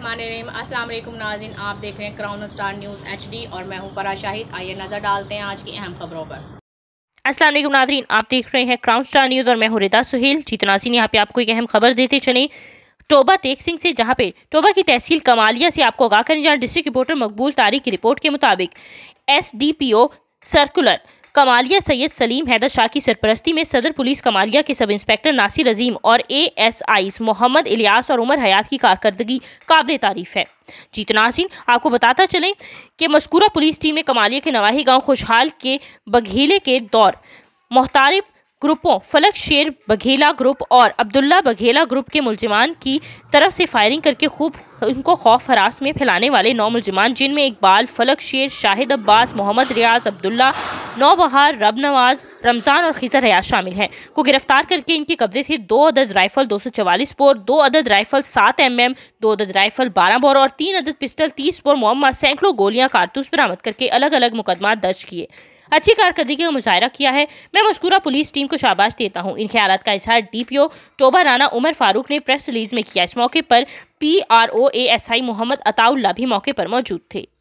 बिस्मिल्लाम अस्सलाम वालेकुम नाजिन आप देख रहे हैं क्राउन स्टार न्यूज़ एचडी और मैं हूं परा शाहिद आइए नज़र डालते हैं आज की अहम खबरों पर असलम नाजरीन आप देख रहे हैं क्राउन स्टार न्यूज़ और मैं हूं रिदा सुहेल जीत तो नाजीन यहाँ पे आपको एक अहम खबर देते चले टोबा टेक सिंह से जहाँ पे टोबा की तहसील कमालिया से आपको आगाह करें जहाँ डिस्ट्रिक्ट रिपोर्टर मकबूल तारीख की रिपोर्ट के मुताबिक एस सर्कुलर कमालिया सैयद सलीम हैदर शाह की सरपरस्ती में सदर पुलिस कमालिया के सब इंस्पेक्टर नासिर अजीम और A S I Mohammad Ilyas और उमर हयात की कारकर्दगी काबिल तारीफ है जीत नासिन आपको बताता चलें कि मस्कूरा पुलिस टीम ने कमालिया के नवाही गाँव खुशहाल के बघेले के दौर मोहतारिब ग्रुपों फलक शेर बघेला ग्रुप और अब्दुल्ला बघेला ग्रुप के मुलजमान की तरफ से फायरिंग करके खूब उनको खौफ हरास में फैलाने वाले नौ मुलजमान जिनमें इकबाल फलक शेर शाहिद अब्बास मोहम्मद रियाज अब्दुल्ला नौबहार रब नवाज रमज़ान और खीसर हयात शामिल हैं को गिरफ्तार करके इनके कब्जे से दो अदद राइफल दो सौ चवालीस बोर दो अदद राइफल सात एम एम दो अदद राइफल बारह बोर और तीन अदद पिस्टल तीस बोर मोम सैकड़ों गोलियां कारतूस बरामद करके अलग अलग मुकदमा दर्ज किए अच्छी कारकर्दगी का मुजाहरा किया है मैं मशकूरा पुलिस टीम को शाबाश देता हूँ इन ख्याल का इजहार D P O Toba Rana Umar Farooq ने प्रेस रिलीज में किया इस मौके पर P R O A S I Mohammad Ataullah भी मौके पर मौजूद थे